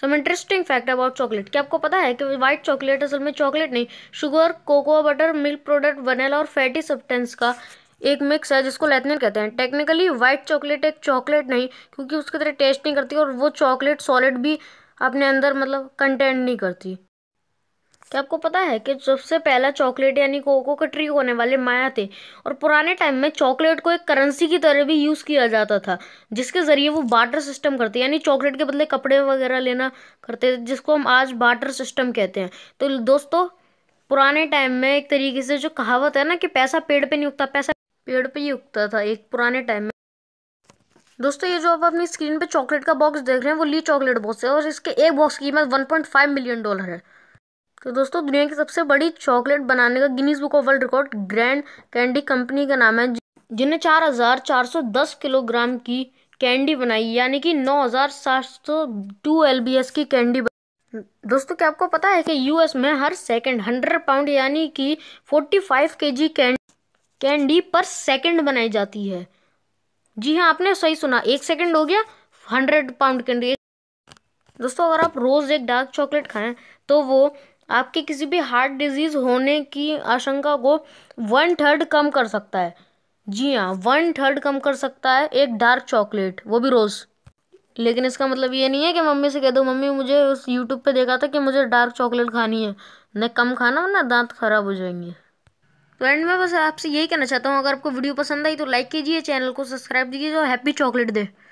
some interesting fact about chocolate क्या आपको पता है कि वाइट चॉकलेट असल में चॉकलेट नहीं sugar cocoa butter milk product vanilla और फैटी सब्सटेंस का एक मिक्स है जिसको लेथनिन कहते हैं टेक्निकली व्हाइट चॉकलेट एक चॉकलेट नहीं क्योंकि उसकी तरह टेस्ट नहीं करती और वो चॉकलेट सॉलिड भी अपने अंदर मतलब कंटेंट नहीं करती क्या आपको पता है कि सबसे पहला चॉकलेट यानी कोको का ट्री होने वाले माया थे और पुराने टाइम में चॉकलेट को एक करेंसी की तरह भी यूज़ किया जाता था जिसके ज़रिए वो बाटर सिस्टम करते यानी चॉकलेट के बदले कपड़े वगैरह लेना करते थे जिसको हम आज बाटर सिस्टम कहते हैं तो दोस्तों पुराने टाइम में एक तरीके से जो कहावत है ना कि पैसा पेड़ पे नहीं उगता पैसा पेड़ पे ही उगता था एक पुराने टाइम में दोस्तों ये जो आप अपनी स्क्रीन पे चॉकलेट का बॉक्स देख रहे हैं वो ली चॉकलेट बॉक्स है और इसके एक बॉक्स की कीमत वन मिलियन डॉलर है तो दोस्तों दुनिया की सबसे बड़ी चॉकलेट बनाने का Guinness book of world record grand candy company का नाम है जिन्हें चार हजार चार सौ दस किलोग्राम की कैंडी बनाई यानी कि नौ हजार सात सौ टू एल बी एस की कैंडी दोस्तों क्या आपको पता है कि यूएस में हर सेकंड हंड्रेड पाउंड यानी कि फोर्टी फाइव के जी कैंडी पर सेकंड बनाई जाती है जी हाँ आपने सही सुना एक सेकंड हो गया हंड्रेड पाउंड कैंडी दोस्तों अगर आप रोज़ एक डार्क चॉकलेट खाएं तो वो आपके किसी भी हार्ट डिजीज़ होने की आशंका को वन थर्ड कम कर सकता है जी हाँ वन थर्ड कम कर सकता है एक डार्क चॉकलेट वो भी रोज़ लेकिन इसका मतलब ये नहीं है कि मम्मी से कह दो मम्मी मुझे उस यूट्यूब पे देखा था कि मुझे डार्क चॉकलेट खानी है न कम खाना ना दांत खराब हो जाएंगे तो एंड में बस आपसे यही कहना चाहता हूँ अगर आपको वीडियो पसंद आई तो लाइक कीजिए चैनल को सब्सक्राइब कीजिए और हैप्पी चॉकलेट दे